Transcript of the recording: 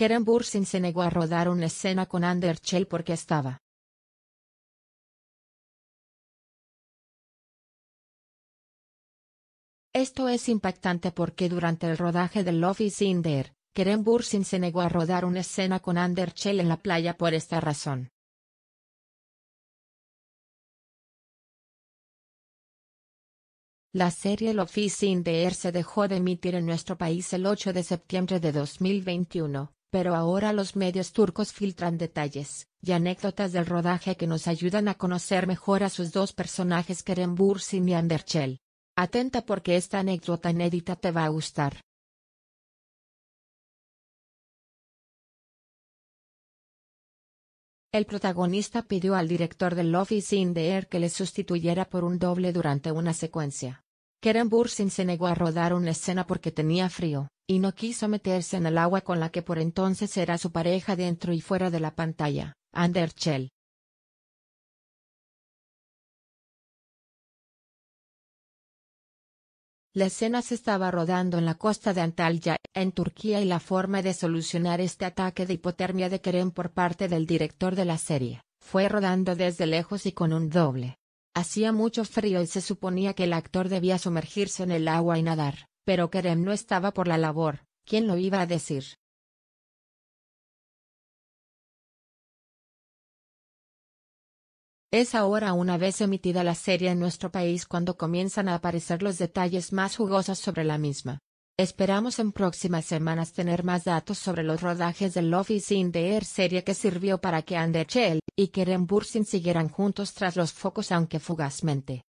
Keren Bursin se negó a rodar una escena con Ander porque estaba Esto es impactante porque durante el rodaje de Love is in Air, Keren Bursin se negó a rodar una escena con Ander en la playa por esta razón. La serie Love is in the Air se dejó de emitir en nuestro país el 8 de septiembre de 2021, pero ahora los medios turcos filtran detalles y anécdotas del rodaje que nos ayudan a conocer mejor a sus dos personajes Kerem Bursin y Neanderchell. Atenta porque esta anécdota inédita te va a gustar. El protagonista pidió al director del Office in the Air que le sustituyera por un doble durante una secuencia. Kerem Bursin se negó a rodar una escena porque tenía frío, y no quiso meterse en el agua con la que por entonces era su pareja dentro y fuera de la pantalla, Anderchell. La escena se estaba rodando en la costa de Antalya, en Turquía y la forma de solucionar este ataque de hipotermia de Kerem por parte del director de la serie, fue rodando desde lejos y con un doble. Hacía mucho frío y se suponía que el actor debía sumergirse en el agua y nadar, pero Kerem no estaba por la labor, ¿quién lo iba a decir? Es ahora una vez emitida la serie en nuestro país cuando comienzan a aparecer los detalles más jugosos sobre la misma. Esperamos en próximas semanas tener más datos sobre los rodajes del office in the Air serie que sirvió para que Ander y Keren Bursin siguieran juntos tras los focos aunque fugazmente.